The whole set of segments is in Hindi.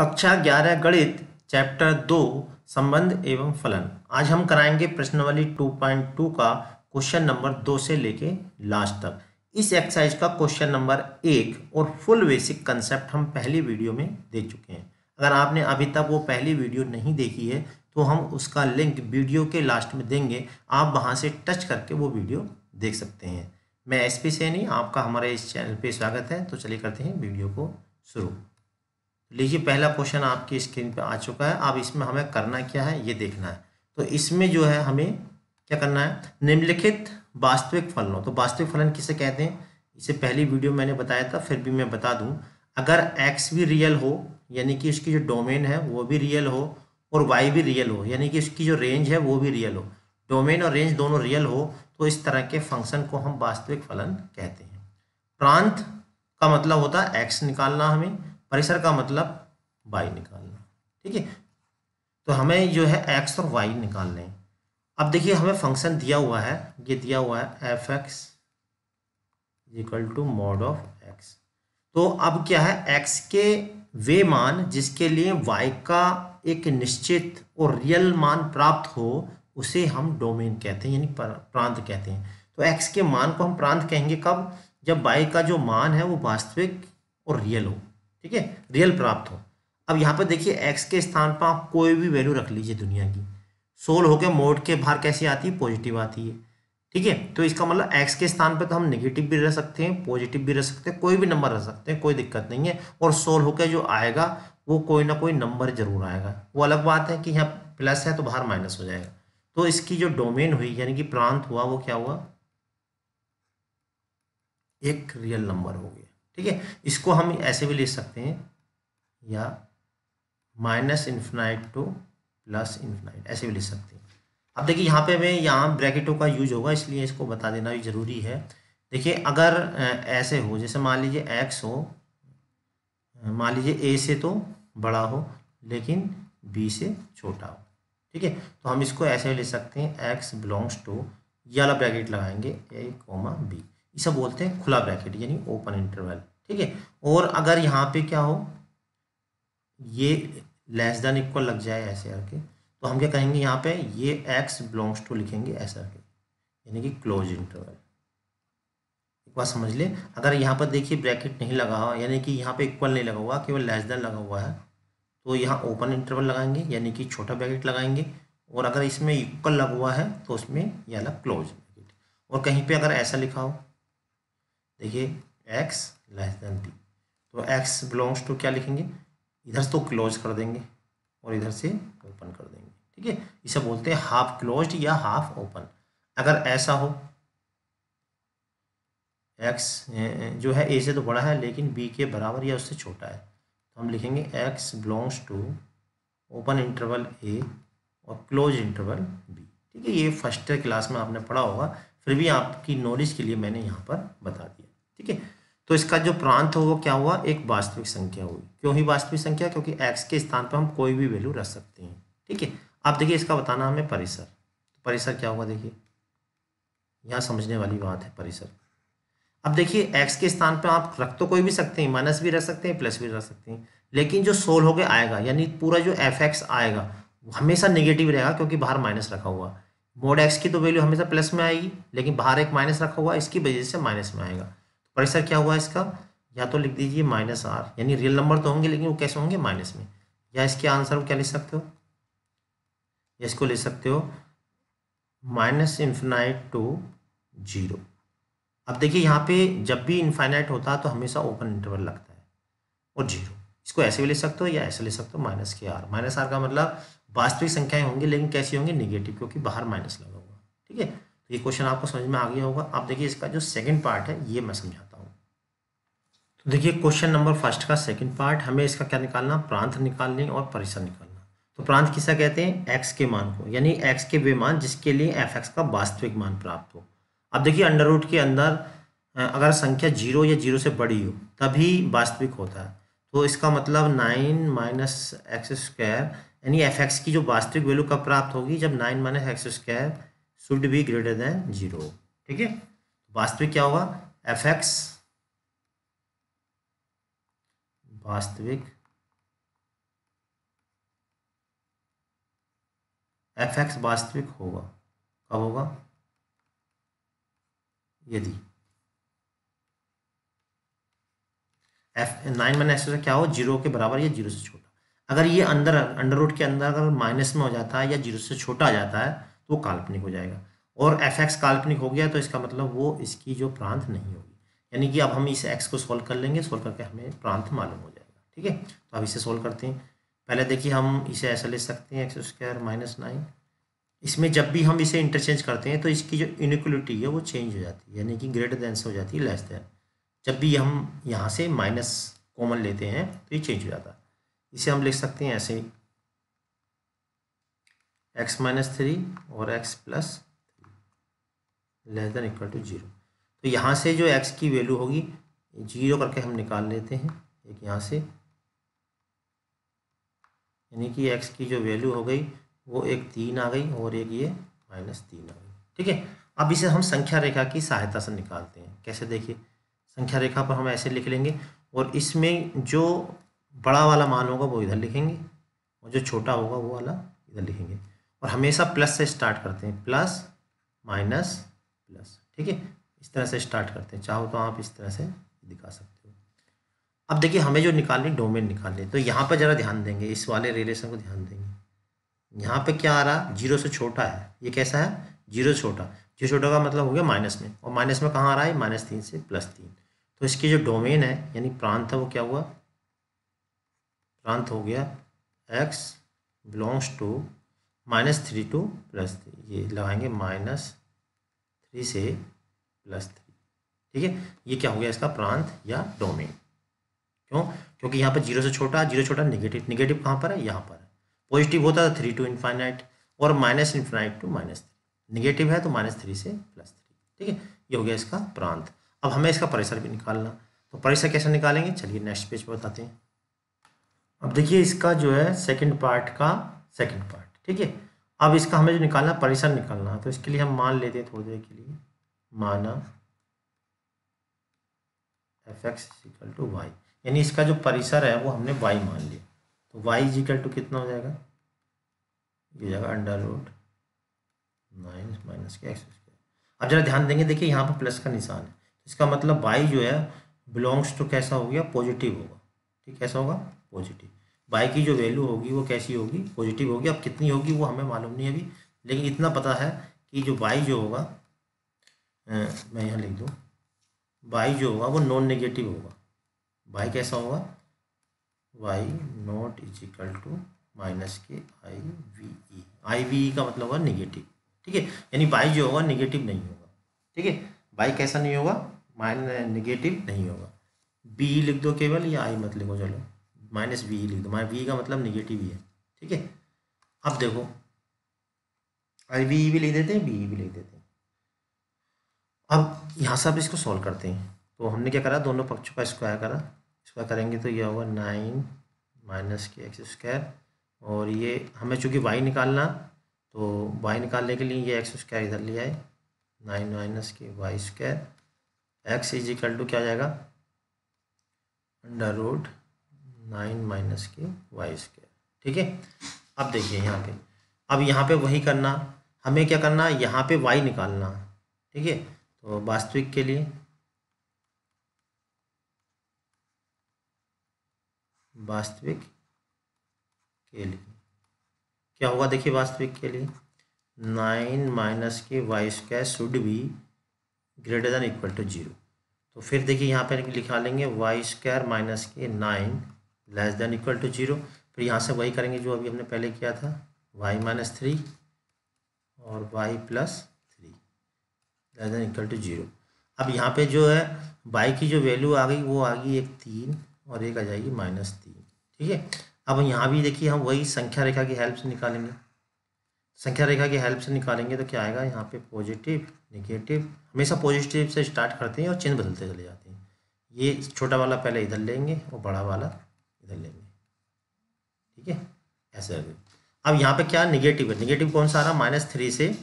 कक्षा ग्यारह गणित चैप्टर दो संबंध एवं फलन आज हम कराएंगे प्रश्नवली टू पॉइंट टू का क्वेश्चन नंबर दो से लेके लास्ट तक इस एक्सरसाइज का क्वेश्चन नंबर एक और फुल बेसिक कंसेप्ट हम पहली वीडियो में देख चुके हैं अगर आपने अभी तक वो पहली वीडियो नहीं देखी है तो हम उसका लिंक वीडियो के लास्ट में देंगे आप वहाँ से टच करके वो वीडियो देख सकते हैं मैं एस पी सैनी आपका हमारे इस चैनल पे स्वागत है तो चलिए करते हैं वीडियो को शुरू लीजिए पहला क्वेश्चन आपकी स्क्रीन पे आ चुका है अब इसमें हमें करना क्या है ये देखना है तो इसमें जो है हमें क्या करना है निम्नलिखित वास्तविक फलनों तो वास्तविक फलन किसे कहते हैं इसे पहली वीडियो मैंने बताया था फिर भी मैं बता दूँ अगर एक्स भी रियल हो यानी कि उसकी जो डोमेन है वो भी रियल हो और वाई भी रियल हो यानी कि उसकी जो रेंज है वो भी रियल हो डोमेन और रेंज दोनों रियल हो तो इस तरह के फंक्शन को हम वास्तविक फलन कहते हैं प्रांत का मतलब होता है एक्स निकालना हमें परिसर का मतलब वाई निकालना ठीक है तो हमें जो है एक्स और वाई निकालने लें अब देखिए हमें फंक्शन दिया हुआ है ये दिया हुआ है F X equal to mod of X तो अब क्या है एक्स के वे मान जिसके लिए वाई का एक निश्चित और रियल मान प्राप्त हो उसे हम डोमेन कहते हैं यानी प्रांत कहते हैं तो एक्स के मान को हम प्रांत कहेंगे कब जब वाई का जो मान है वो वास्तविक और रियल हो ठीक है रियल प्राप्त हो अब यहाँ पर देखिए एक्स के स्थान पर आप कोई भी वैल्यू रख लीजिए दुनिया की सोल होकर मोड के बाहर कैसी आती है पॉजिटिव आती है ठीक है तो इसका मतलब एक्स के स्थान पर तो हम नेगेटिव भी रह सकते हैं पॉजिटिव भी रह सकते हैं कोई भी नंबर रह सकते हैं कोई दिक्कत नहीं है और सोल होकर जो आएगा वो कोई ना कोई नंबर जरूर आएगा वो अलग बात है कि यहाँ प्लस है तो बाहर माइनस हो जाएगा तो इसकी जो डोमेन हुई यानी कि प्रांत हुआ वो क्या हुआ एक रियल नंबर हो गया ठीक है इसको हम ऐसे भी ले सकते हैं या minus infinite to plus infinite ऐसे भी ले सकते हैं अब देखिए यहाँ पे हमें यहाँ ब्रैकेटों का यूज होगा इसलिए इसको बता देना भी ज़रूरी है देखिए अगर ऐसे हो जैसे मान लीजिए एक्स हो मान लीजिए ए से तो बड़ा हो लेकिन बी से छोटा हो ठीक है तो हम इसको ऐसे ले सकते हैं एक्स बिलोंग्स टू ये वाला ब्रैकेट लगाएंगे ए कोमा बी इसे बोलते हैं खुला ब्रैकेट यानी ओपन इंटरवल ठीक है और अगर यहाँ पे क्या हो ये लेस देन इक्वल लग जाए ऐसे करके तो हम क्या कहेंगे यहाँ पे ये एक्स बिलोंग्स टू लिखेंगे ऐसा करके यानी कि क्लोज इंटरवल एक बार समझ ले अगर यहाँ पर देखिए ब्रैकेट नहीं लगा हुआ यानी कि यहाँ पे इक्वल नहीं लगा हुआ केवल लेस देन लगा हुआ है तो यहाँ ओपन इंटरवल लगाएंगे यानी कि छोटा ब्रैकेट लगाएंगे और अगर इसमें इक्वल लगा हुआ है तो उसमें ये अलग क्लोज ब्रैकेट और कहीं पर अगर ऐसा लिखा हो देखिए एक्स लेस देन बी तो एक्स बिलोंग्स टू क्या लिखेंगे इधर से तो क्लोज कर देंगे और इधर से ओपन कर देंगे ठीक है इसे बोलते हैं हाफ क्लोज या हाफ ओपन अगर ऐसा हो एक्स जो है ए से तो बड़ा है लेकिन बी के बराबर या उससे छोटा है तो हम लिखेंगे X belongs to open interval A और क्लोज इंटरवल बी ठीक है ये फर्स्ट क्लास में आपने पढ़ा होगा फिर भी आपकी नॉलेज के लिए मैंने यहाँ पर बता दिया ठीक है तो इसका जो प्रांत हो वो क्या हुआ एक वास्तविक संख्या हुई क्यों ही वास्तविक संख्या क्योंकि एक्स के स्थान पर हम कोई भी वैल्यू रख सकते हैं ठीक है आप देखिए इसका बताना हमें परिसर परिसर क्या होगा देखिए यहाँ समझने वाली बात है परिसर अब देखिए एक्स के स्थान पर आप रख तो कोई भी सकते हैं माइनस भी रख सकते हैं प्लस भी रख सकते हैं लेकिन जो सोल होकर आएगा यानी पूरा जो एफ एक्स आएगा हमेशा नेगेटिव रहेगा क्योंकि बाहर माइनस रखा हुआ मोड एक्स की तो वैल्यू हमेशा प्लस में आएगी लेकिन बाहर एक माइनस रखा हुआ इसकी वजह से माइनस में आएगा परिसर क्या हुआ इसका या तो लिख दीजिए माइनस आर यानी रियल नंबर तो होंगे लेकिन वो कैसे होंगे माइनस में या इसके आंसर को क्या लिख सकते हो या इसको ले सकते हो माइनस इन्फिनाइट टू जीरो अब देखिए यहाँ पे जब भी इन्फाइनाइट होता है तो हमेशा ओपन इंटरवल लगता है और जीरो इसको ऐसे भी ले सकते हो या ऐसे ले सकते हो माइनस के आर माइनस आर का मतलब वास्तविक संख्याएं होंगी लेकिन कैसी होंगी निगेटिव क्योंकि बाहर माइनस लगा होगा ठीक है तो ये क्वेश्चन आपको समझ में आ गया होगा आप देखिए इसका जो सेकंड पार्ट है ये मैं समझा देखिए क्वेश्चन नंबर फर्स्ट का सेकंड पार्ट हमें इसका क्या निकालना प्रांत निकालने और परिसर निकालना तो प्रांत किसा कहते हैं एक्स के मान को यानी एक्स के वे मान जिसके लिए एफ एक्स का वास्तविक मान प्राप्त हो अब देखिए अंडर रूट के अंदर अगर संख्या जीरो या जीरो से बड़ी हो तभी वास्तविक होता है तो इसका मतलब नाइन माइनस एक्स स्क्वायर यानी एफ एक्स की जो वास्तविक वैल्यू कब प्राप्त होगी जब nine minus X square should be greater than zero ठीक है वास्तविक क्या होगा एफ एक्स वास्तविक एफ एक्स वास्तविक होगा कब होगा यदि एफ नाइन माइनस एक्स क्या हो जीरो के बराबर या जीरो से छोटा अगर ये अंदर अंडर रूट के अंदर अगर माइनस में हो जाता है या जीरो से छोटा आ जाता है तो वो काल्पनिक हो जाएगा और एफ एक्स काल्पनिक हो गया तो इसका मतलब वो इसकी जो प्रांत नहीं होगी यानी कि अब हम इस एक्स को सोल्व कर लेंगे सोल्व करके हमें प्रांत मालूम हो जाएगा ठीक है तो अब इसे सोल्व करते हैं पहले देखिए हम इसे ऐसा ले सकते हैं एक्स स्क्वायर माइनस नाइन इसमें जब भी हम इसे इंटरचेंज करते हैं तो इसकी जो इनिक्वलिटी है वो चेंज हो जाती है यानी कि ग्रेटर देन से हो जाती है लेस देन जब भी हम यहाँ से माइनस कॉमन लेते हैं तो ये चेंज हो जाता है इसे हम लिख सकते हैं ऐसे एक्स माइनस थ्री और X plus less than equal to zero तो यहाँ से जो एक्स की वैल्यू होगी जीरो करके हम निकाल लेते हैं एक यहाँ से यानी कि एक्स की जो वैल्यू हो गई वो एक तीन आ गई और एक ये माइनस तीन आ गई ठीक है अब इसे हम संख्या रेखा की सहायता से निकालते हैं कैसे देखिए संख्या रेखा पर हम ऐसे लिख लेंगे और इसमें जो बड़ा वाला मान होगा वो इधर लिखेंगे और जो छोटा होगा वो वाला इधर लिखेंगे और हमेशा प्लस से स्टार्ट करते हैं प्लस माइनस प्लस ठीक है इस तरह से स्टार्ट करते हैं चाहो तो आप इस तरह से दिखा सकते हो अब देखिए हमें जो निकालनी डोमेन निकालनी तो यहाँ पर ज़रा ध्यान देंगे इस वाले रिलेशन को ध्यान देंगे यहाँ पे क्या आ रहा है जीरो से छोटा है ये कैसा है जीरो छोटा जीरो छोटा का मतलब हो गया माइनस में और माइनस में कहाँ आ रहा है माइनस तीन से प्लस तीन तो इसकी जो डोमेन है यानी प्रांत है वो क्या हुआ प्रांत हो गया X belongs to minus three to plus ये लगाएंगे माइनस थ्री से प्लस थ्री ठीक है ये क्या हो गया इसका प्रांत या डोमेन क्यों क्योंकि यहाँ पर जीरो से छोटा जीरो छोटा निगेटिव निगेटिव कहाँ पर है यहाँ पर है पॉजिटिव होता है थ्री टू इन्फाइनाइट और minus infinite to minus three negative है तो माइनस थ्री से प्लस थ्री ठीक है ये हो गया इसका प्रांत अब हमें इसका परिसर भी निकालना तो परिसर कैसे निकालेंगे चलिए नेक्स्ट पेज पर बताते हैं अब देखिए इसका जो है सेकेंड पार्ट का सेकेंड पार्ट ठीक है अब इसका हमें जो निकालना परिसर निकालना है तो इसके लिए हम मान लेते हैं थोड़ी देर के लिए माना F x is equal to Y यानी इसका जो परिसर है वो हमने वाई मान लिया तो वाई इजिकल टू कितना हो जाएगा ये जाएगा under root nine minus K X square अब जरा ध्यान देंगे देखिए यहाँ पर प्लस का निशान है इसका मतलब वाई जो है बिलोंग्स टू कैसा हो गया पॉजिटिव होगा ठीक कैसा होगा पॉजिटिव वाई की जो वैल्यू होगी वो कैसी होगी पॉजिटिव होगी अब कितनी होगी वो हमें मालूम नहीं अभी लेकिन इतना पता है कि जो वाई जो होगा मैं यहाँ लिख दूँ बाई जो होगा वो नॉन नेगेटिव होगा बाई कैसा होगा Y not is equal to minus K I V E I V E का मतलब होगा निगेटिव ठीक है यानी बाई जो होगा निगेटिव नहीं होगा ठीक है बाई कैसा नहीं होगा माइन निगेटिव नहीं होगा बी ई लिख दो केवल या आई मत लिखो चलो माइनस वी e लिख दो माइनस वी e का मतलब निगेटिव ही है ठीक है अब देखो आई वी ई भी लिख देते हैं बी ई e भी लिख देते हैं अब यहाँ से आप इसको सॉल्व करते हैं तो हमने क्या करा दोनों पक्षों का स्क्वायर करा स्क्वायर करेंगे तो यह होगा nine minus K X square और ये हमें चूँकि वाई निकालना तो वाई निकालने के लिए ये एक्स स्क्वायर इधर लिया है नाइन माइनस के Y square X is equal to क्या जाएगा अंडर रूट नाइन माइनस के वाई स्क्वायर ठीक है अब देखिए यहाँ पे अब यहाँ पे वही करना हमें क्या करना यहाँ पे वाई निकालना ठीक है तो वास्तविक के लिए वास्तविक के लिए क्या होगा देखिए वास्तविक के लिए नाइन माइनस के Y square should be greater than equal to zero तो फिर देखिए यहाँ पर लिखा लेंगे वाई स्क्वायर माइनस के nine less than equal to zero फिर यहाँ से वही करेंगे जो अभी हमने पहले किया था वाई माइनस थ्री और y plus less than equal to zero अब यहाँ पे जो है बाई की जो वैल्यू आ गई वो आ गई एक तीन और एक आ जाएगी माइनस तीन ठीक है अब यहाँ भी देखिए हम वही संख्या रेखा की हेल्प से निकालेंगे संख्या रेखा की हेल्प से निकालेंगे तो क्या आएगा यहाँ पे पॉजिटिव निगेटिव हमेशा पॉजिटिव से स्टार्ट करते हैं और चिन्ह बदलते चले जाते हैं ये छोटा वाला पहले इधर लेंगे और बड़ा वाला इधर लेंगे ठीक है ऐसे अब यहाँ पे क्या निगेटिव है निगेटिव कौन सा आ रहा माइनस थ्री से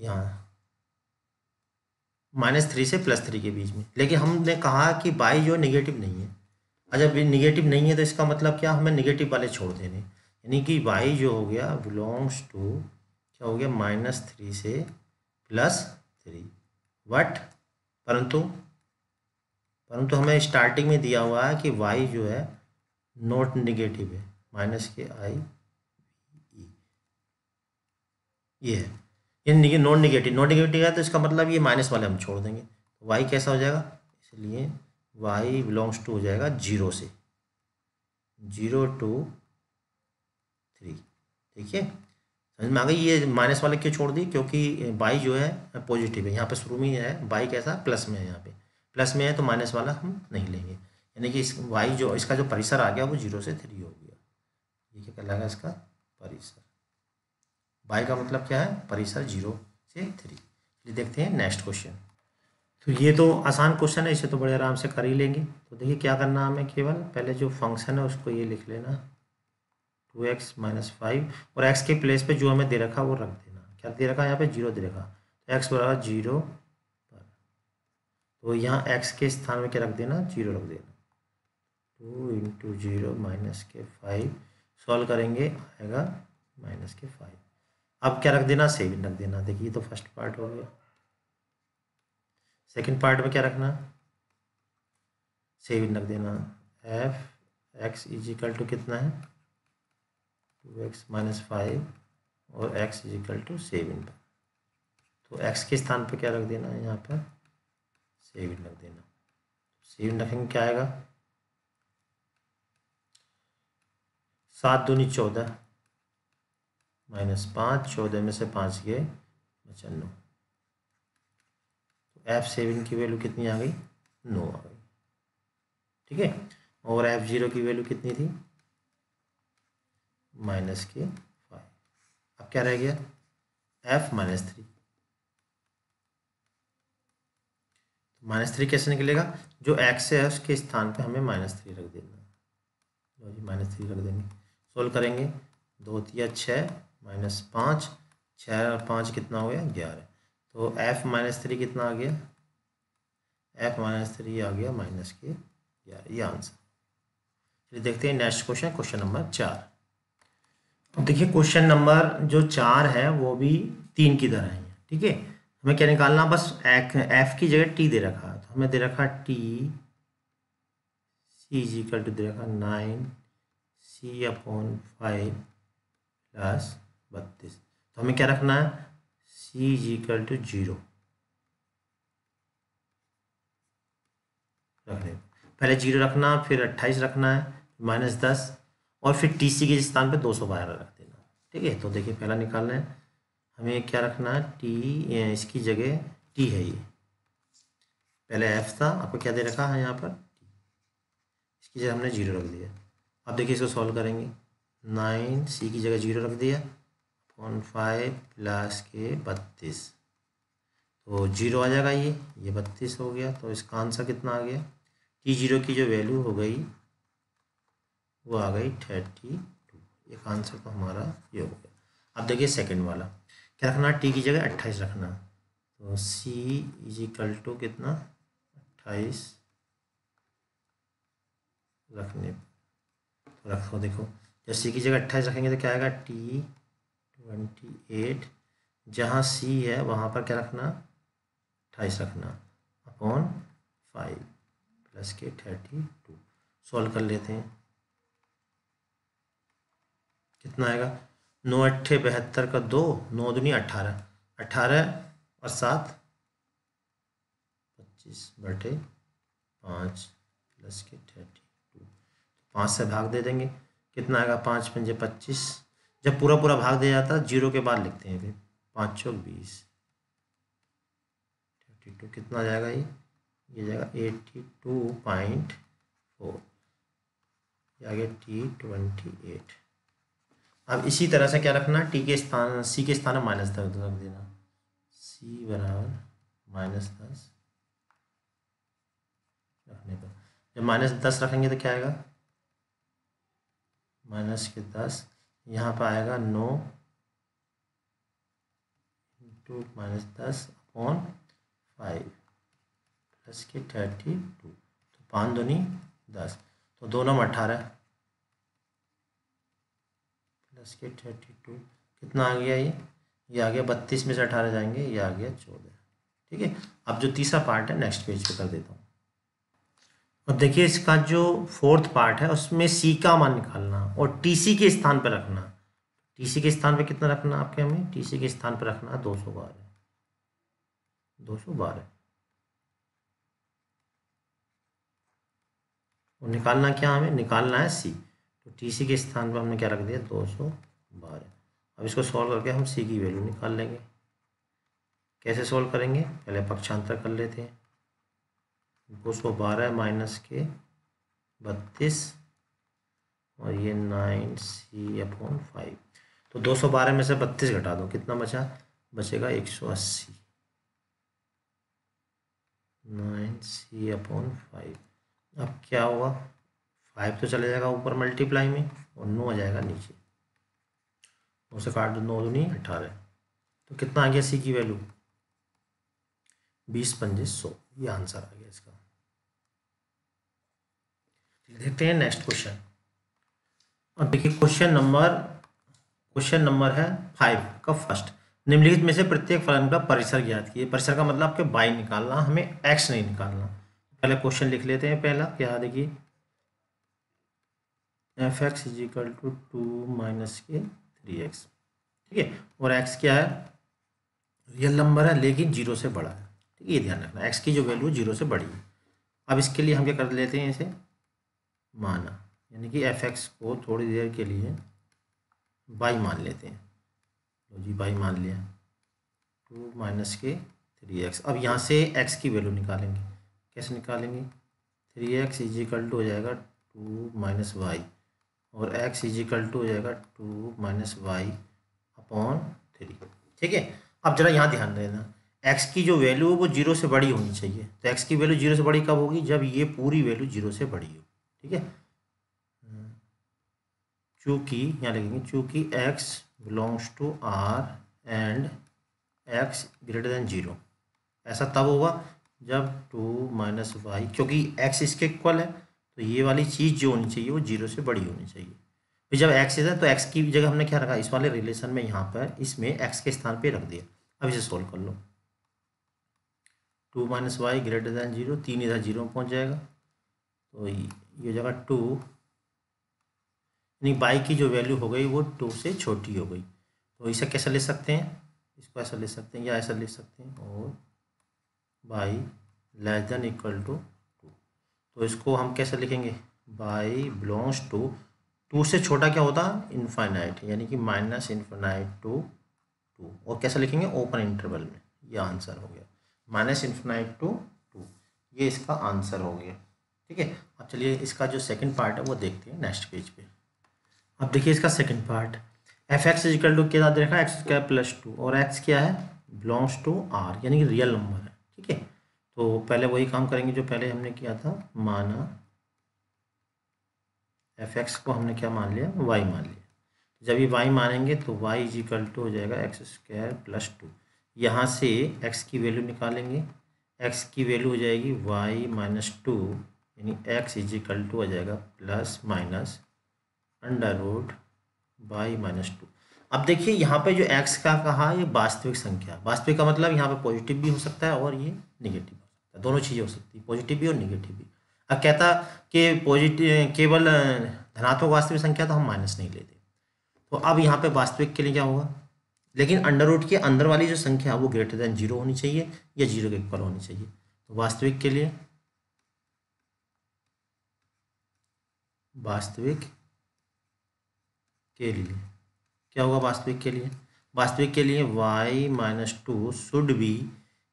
यहाँ माइनस थ्री से प्लस थ्री के बीच में लेकिन हमने कहा कि बाई जो निगेटिव नहीं है अच्छा निगेटिव नहीं है तो इसका मतलब क्या हमें निगेटिव वाले छोड़ देने यानी कि बाई जो हो गया बिलोंग्स टू क्या हो गया माइनस थ्री से प्लस थ्री वट परंतु परंतु हमें स्टार्टिंग में दिया हुआ है कि वाई जो है नॉट निगेटिव है माइनस के आई ई ये है ये नॉन निगेटिव नॉन निगेटिव है तो इसका मतलब ये माइनस वाले हम छोड़ देंगे वाई तो कैसा हो जाएगा इसलिए वाई बिलोंग्स टू हो जाएगा जीरो से जीरो टू थ्री ठीक है समझ में आ गई ये माइनस वाले क्यों छोड़ दी क्योंकि बाई जो है पॉजिटिव है यहाँ पे शुरू में ही है बाई कैसा प्लस में है यहाँ पे प्लस में है तो माइनस वाला हम नहीं लेंगे यानी कि इस वाई जो इसका जो परिसर आ गया वो जीरो से थ्री हो गया ये क्या कहलाएगा इसका परिसर बाई का मतलब क्या है परिसर जीरो से थ्री चलिए देखते हैं नेक्स्ट क्वेश्चन तो ये तो आसान क्वेश्चन है इसे तो बड़े आराम से कर ही लेंगे तो देखिए क्या करना हमें केवल पहले जो फंक्शन है उसको ये लिख लेना टू एक्स माइनस फाइव और एक्स के प्लेस पे जो हमें दे रखा वो रख देना क्या दे रखा है यहाँ पे जीरो दे रखा तो एक्स बराबर जीरो पर तो यहाँ एक्स के स्थान में क्या रख देना जीरो रख देना टू इंटू जीरो माइनस के फाइव सॉल्व करेंगे आएगा माइनस के फाइव अब क्या रख देना सेविन रख देना देखिए तो फर्स्ट पार्ट हो गया सेकंड पार्ट में क्या रखना सेविन रख देना एफ एक्स इजिकल टू कितना है टू एक्स माइनस फाइव और एक्स इजिकल टू सेविन तो एक्स के स्थान पर क्या रख देना है यहाँ पर सेविन रख देना सेविन रखेंगे क्या आएगा सात दूनी चौदह माइनस पाँच चौदह में से पाँच गए पचानवे तो एफ सेवन की वैल्यू कितनी आ गई नौ आ गई ठीक है और एफ जीरो की वैल्यू कितनी थी माइनस के फाइव अब क्या रह गया f minus three minus three कैसे निकलेगा जो एक्स है उसके स्थान पर हमें माइनस थ्री रख देना माइनस थ्री रख देंगे सोल्व करेंगे दो तीन छः माइनस पाँच छः और पाँच कितना हो गया ग्यारह तो एफ़ माइनस थ्री कितना आ गया एफ माइनस थ्री आ गया माइनस के ग्यारह ये आंसर चलिए देखते हैं नेक्स्ट क्वेश्चन क्वेश्चन नंबर चार तो देखिए क्वेश्चन नंबर जो चार है वो भी तीन की तरह है ठीक है हमें क्या निकालना बस एफ, एफ की जगह टी दे रखा है तो हमें दे रखा टी सी जी का टू दे रखा nine c upon five plus बत्तीस तो हमें क्या रखना है c is equal to zero रखने पहले जीरो रखना फिर अट्ठाईस रखना है माइनस दस और फिर टी सी के स्थान पे दो सौ बारह रख देना ठीक है तो देखिए पहला निकालना है हमें क्या रखना है टी इसकी जगह टी है ये पहले एफ था आपको क्या दे रखा है यहाँ पर इसकी जगह हमने जीरो रख दिया अब देखिए इसको सॉल्व करेंगे नाइन सी की जगह जीरो रख दिया अपॉन फाइव प्लस के बत्तीस तो जीरो आ जाएगा ये ये बत्तीस हो गया तो इसका आंसर कितना आ गया टी जीरो की जो वैल्यू हो गई वो आ गई थर्टी टू ये आंसर तो हमारा ये हो गया अब देखिए सेकंड वाला क्या रखना टी की जगह अट्ठाईस रखना तो सी इज इक्वल टू कितना अट्ठाईस रखने तो रखो देखो जब सी की जगह अट्ठाईस रखेंगे तो क्या आएगा टी ट्वेंटी एट जहाँ सी है वहाँ पर क्या रखना अट्ठाईस रखना अपॉन फाइव प्लस के थर्टी टू सॉल्व कर लेते हैं कितना आएगा नौ अट्ठे बहत्तर का दो नौ दुनिया अट्ठारह अट्ठारह और सात पच्चीस बटे पाँच प्लस के थर्टी टू तो पाँच से भाग दे देंगे कितना आएगा पाँच पंजे पच्चीस जब पूरा पूरा भाग दिया जाता है जीरो के बाद लिखते हैं फिर पाँच सौ बीस थर्टी टू कितना जाएगा ये ये जाएगा एट्टी टू पॉइंट फोर गया टी ट्वेंटी एट अब इसी तरह से क्या रखना टी के स्थान सी के स्थान में माइनस दस रख देना सी बराबर माइनस दस रखने पर जब माइनस दस रखेंगे तो क्या आएगा माइनस के दस यहाँ पर आएगा नौ इंटू माइनस दस अपॉन फाइव प्लस के थर्टी टू तो पाँच दूनी दस तो दो नम अठारह प्लस के थर्टी टू कितना आ गया ये ये आ गया बत्तीस में से अठारह जाएंगे ये आ गया चौदह ठीक है अब जो तीसरा पार्ट है नेक्स्ट पेज पे कर देता हूँ और देखिए इसका जो फोर्थ पार्ट है उसमें सी का मान निकालना और टी सी के स्थान पर रखना टी सी के स्थान पर कितना रखना आपके हमें टी सी के स्थान पर रखना है दो सौ बारह दो सौ बारह और निकालना क्या हमें निकालना है सी तो टी सी के स्थान पर हमने क्या रख दिया दो सौ बारह अब इसको सॉल्व करके हम सी की वैल्यू निकाल लेंगे कैसे सॉल्व करेंगे पहले पक्षांतर कर लेते हैं दो सौ बारह माइनस के बत्तीस और ये नाइन सी अपॉन फाइव तो दो सौ बारह में से बत्तीस घटा दो कितना बचा बचेगा एक सौ अस्सी नाइन सी अपॉन फाइव अब क्या होगा फाइव तो चले जाएगा ऊपर मल्टीप्लाई में और नौ आ जाएगा नीचे नौ से काट दो नौ दो नहीं अठारह तो कितना आ गया सी की वैल्यू बीस पंजे सौ ये आंसर आ गया इसका देखते हैं नेक्स्ट क्वेश्चन अब देखिए क्वेश्चन नंबर क्वेश्चन नंबर है फाइव का फर्स्ट निम्नलिखित में से प्रत्येक फलन का परिसर ज्ञात किए परिसर का मतलब आपके बाई निकालना हमें एक्स नहीं निकालना पहले क्वेश्चन लिख लेते हैं पहला क्या हाँ, देखिए f x is equal to two minus के थ्री एक्स ठीक है और एक्स क्या है रियल नंबर है लेकिन जीरो से बड़ा है ठीक तो है ये ध्यान रखना एक्स की जो वैल्यू जीरो से बड़ी है अब इसके लिए हम क्या कर लेते हैं इसे माना यानी कि एफ एक्स को थोड़ी देर के लिए बाई मान लेते हैं लो तो जी बाई मान लिया टू माइनस के थ्री एक्स अब यहाँ से एक्स की वैल्यू निकालेंगे कैसे निकालेंगे थ्री एक्स इजिकल टू हो जाएगा टू माइनस वाई और एक्स इजिकल टू हो जाएगा two minus y upon three ठीक है अब जरा यहाँ ध्यान देना एक्स की जो वैल्यू है वो जीरो से बड़ी होनी चाहिए तो एक्स की वैल्यू जीरो से बड़ी कब होगी जब ये पूरी वैल्यू जीरो से बड़ी हो ठीक है चूँकि यहाँ लिखेंगे चूँकि x belongs to R and x greater than zero ऐसा तब होगा जब टू माइनस वाई क्योंकि एक्स इसके इक्वल है तो ये वाली चीज़ जो होनी चाहिए वो जीरो से बड़ी होनी चाहिए फिर जब एक्स इधर तो एक्स की जगह हमने क्या रखा इस वाले रिलेशन में यहाँ पर इसमें एक्स के स्थान पर रख दिया अब इसे सोल्व कर लो two minus y greater than zero तीन इधर जीरो में पहुँच जाएगा तो ये हो जाएगा टू यानी बाई की जो वैल्यू हो गई वो टू से छोटी हो गई तो इसे कैसे ले सकते हैं इसको ऐसा ले सकते हैं या ऐसा ले सकते हैं और y less than equal to two तो इसको हम कैसे लिखेंगे बाई बिलोंग्स टू टू से छोटा क्या होता है इन्फाइनाइट यानी कि माइनस इन्फाइनाइट टू टू और कैसे लिखेंगे ओपन इंटरवल में ये आंसर हो गया माइनस इन्फिनाइट टू टू ये इसका आंसर हो गया ठीक है अब चलिए इसका जो सेकंड पार्ट है वो देखते हैं नेक्स्ट पेज पे अब देखिए इसका second part f x is equal to क्या देखा एक्स स्क्वायर प्लस टू और एक्स क्या है बिलोंग्स टू आर यानी कि रियल नंबर है ठीक है तो पहले वही काम करेंगे जो पहले हमने किया था माना एफ एक्स को हमने क्या मान लिया वाई मान लिया जब ये वाई मानेंगे तो वाई इजिकल टू हो जाएगा एक्स स्क्वायर प्लस टू यहाँ से x की वैल्यू निकालेंगे x की वैल्यू हो जाएगी y माइनस टू यानी x इज इक्वल टू आ जाएगा plus minus under root y minus two अब देखिए यहाँ पे जो x का कहा ये वास्तविक संख्या वास्तविक का मतलब यहाँ पे पॉजिटिव भी हो सकता है और ये निगेटिव हो सकता है दोनों चीज़ें हो सकती है पॉजिटिव भी और निगेटिव भी अब कहता कि पॉजिटिव केवल धनात्मक वास्तविक संख्या तो हम माइनस नहीं लेते तो अब यहाँ पे वास्तविक के लिए क्या होगा लेकिन अंडर रूट के अंदर वाली जो संख्या वो ग्रेटर देन जीरो होनी चाहिए या जीरो के इक्वल होनी चाहिए तो वास्तविक के लिए वास्तविक के लिए क्या होगा वास्तविक के लिए वास्तविक के लिए y minus two should be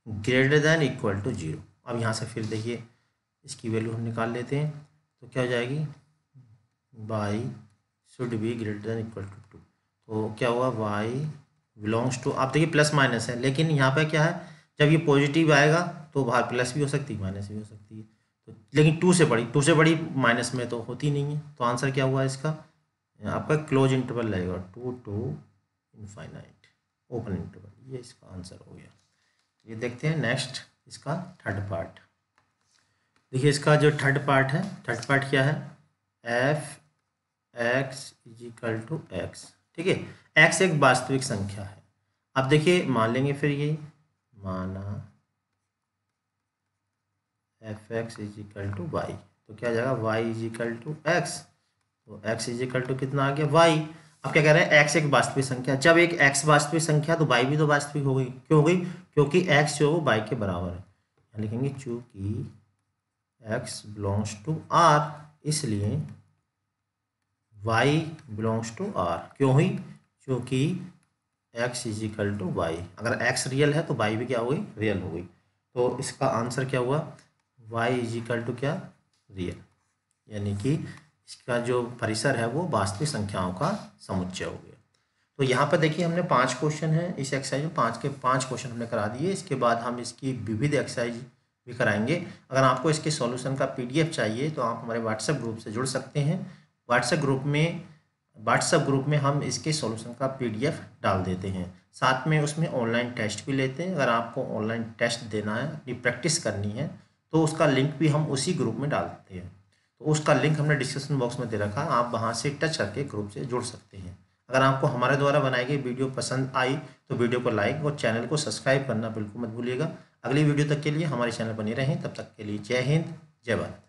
greater than equal to zero अब यहाँ से फिर देखिए इसकी वैल्यू हम निकाल लेते हैं तो क्या हो जाएगी y should be greater than equal to two तो क्या हुआ y बिलोंग्स टू आप देखिए प्लस माइनस है लेकिन यहाँ पे क्या है जब ये पॉजिटिव आएगा तो बाहर प्लस भी हो सकती है माइनस भी हो सकती है तो लेकिन टू से बड़ी टू से बड़ी माइनस में तो होती नहीं है तो आंसर क्या हुआ इसका आपका क्लोज इंटरवल रहेगा two to infinite open interval ये इसका आंसर हो गया ये देखते हैं नेक्स्ट इसका थर्ड पार्ट देखिए इसका जो थर्ड पार्ट है थर्ड पार्ट क्या है F x is equal to x ठीक है एक्स एक वास्तविक संख्या है अब देखिए मान लेंगे फिर ये माना F x is equal to y तो क्या जाएगा y is equal to x तो एक्स इज इक्वल टू कितना आ गया वाई अब क्या कह रहे हैं एक्स एक वास्तविक संख्या जब अच्छा, एक एक्स वास्तविक संख्या तो वाई भी तो वास्तविक हो गई क्यों हो गई क्योंकि एक्स जो है वो वाई के बराबर है लिखेंगे चूंकि एक्स बिलोंग्स टू आर इसलिए वाई बिलोंग्स टू आर क्यों हुई क्योंकि एक्स इजिकल टू वाई अगर एक्स रियल है तो वाई भी क्या हुई रियल हो गई तो इसका आंसर क्या हुआ वाई इज टू क्या रियल यानी कि इसका जो परिसर है वो वास्तविक संख्याओं का समुच्चय हो गया तो यहाँ पर देखिए हमने पांच क्वेश्चन है इस एक्सरसाइज में पांच के पांच क्वेश्चन हमने करा दिए इसके बाद हम इसकी विविध एक्सरसाइज भी कराएंगे अगर आपको इसके सॉल्यूशन का पीडीएफ चाहिए तो आप हमारे व्हाट्सएप ग्रुप से जुड़ सकते हैं व्हाट्सएप ग्रुप में व्हाट्सएप ग्रुप में हम इसके सॉल्यूशन का पीडीएफ डाल देते हैं साथ में उसमें ऑनलाइन टेस्ट भी लेते हैं अगर आपको ऑनलाइन टेस्ट देना है अपनी प्रैक्टिस करनी है तो उसका लिंक भी हम उसी ग्रुप में डाल देते हैं तो उसका लिंक हमने डिस्क्रिप्शन बॉक्स में दे रखा है आप वहाँ से टच करके ग्रुप से जुड़ सकते हैं अगर आपको हमारे द्वारा बनाई गई वीडियो पसंद आई तो वीडियो को लाइक और चैनल को सब्सक्राइब करना बिल्कुल मत भूलिएगा अगली वीडियो तक के लिए हमारे चैनल बने रहें तब तक के लिए जय हिंद जय भारत